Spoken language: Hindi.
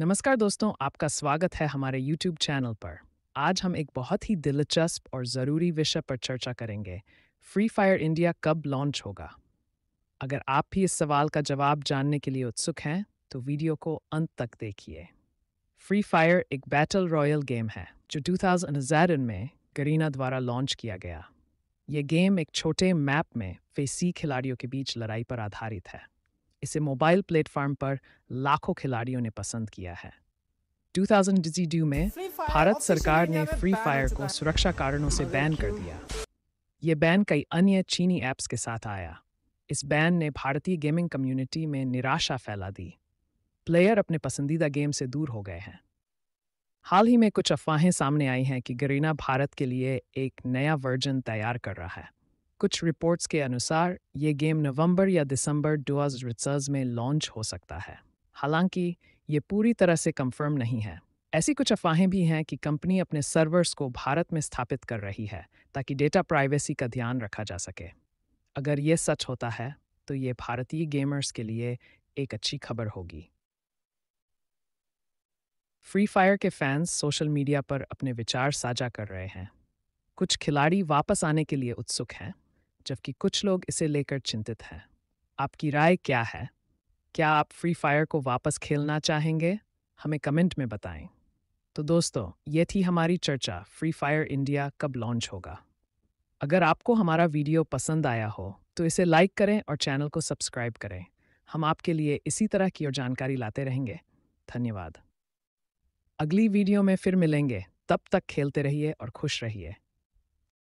नमस्कार दोस्तों आपका स्वागत है हमारे YouTube चैनल पर आज हम एक बहुत ही दिलचस्प और ज़रूरी विषय पर चर्चा करेंगे फ्री फायर इंडिया कब लॉन्च होगा अगर आप भी इस सवाल का जवाब जानने के लिए उत्सुक हैं तो वीडियो को अंत तक देखिए फ्री फायर एक बैटल रॉयल गेम है जो 2011 में करीना द्वारा लॉन्च किया गया ये गेम एक छोटे मैप में फेसी खिलाड़ियों के बीच लड़ाई पर आधारित है इसे मोबाइल प्लेटफॉर्म पर लाखों खिलाड़ियों ने पसंद किया है 2022 में भारत सरकार ने फ्री फायर को सुरक्षा कारणों से बैन कर दिया ये बैन कई अन्य चीनी ऐप्स के साथ आया इस बैन ने भारतीय गेमिंग कम्युनिटी में निराशा फैला दी प्लेयर अपने पसंदीदा गेम से दूर हो गए हैं हाल ही में कुछ अफवाहें सामने आई हैं कि गरीना भारत के लिए एक नया वर्जन तैयार कर रहा है कुछ रिपोर्ट्स के अनुसार ये गेम नवंबर या दिसंबर रिचर्स में लॉन्च हो सकता है हालांकि ये पूरी तरह से कंफर्म नहीं है ऐसी कुछ अफवाहें भी हैं कि कंपनी अपने सर्वर्स को भारत में स्थापित कर रही है ताकि डेटा प्राइवेसी का ध्यान रखा जा सके अगर ये सच होता है तो ये भारतीय गेमर्स के लिए एक अच्छी खबर होगी फ्री फायर के फैंस सोशल मीडिया पर अपने विचार साझा कर रहे हैं कुछ खिलाड़ी वापस आने के लिए उत्सुक हैं जबकि कुछ लोग इसे लेकर चिंतित हैं आपकी राय क्या है क्या आप फ्री फायर को वापस खेलना चाहेंगे हमें कमेंट में बताएं तो दोस्तों ये थी हमारी चर्चा फ्री फायर इंडिया कब लॉन्च होगा अगर आपको हमारा वीडियो पसंद आया हो तो इसे लाइक करें और चैनल को सब्सक्राइब करें हम आपके लिए इसी तरह की और जानकारी लाते रहेंगे धन्यवाद अगली वीडियो में फिर मिलेंगे तब तक खेलते रहिए और खुश रहिए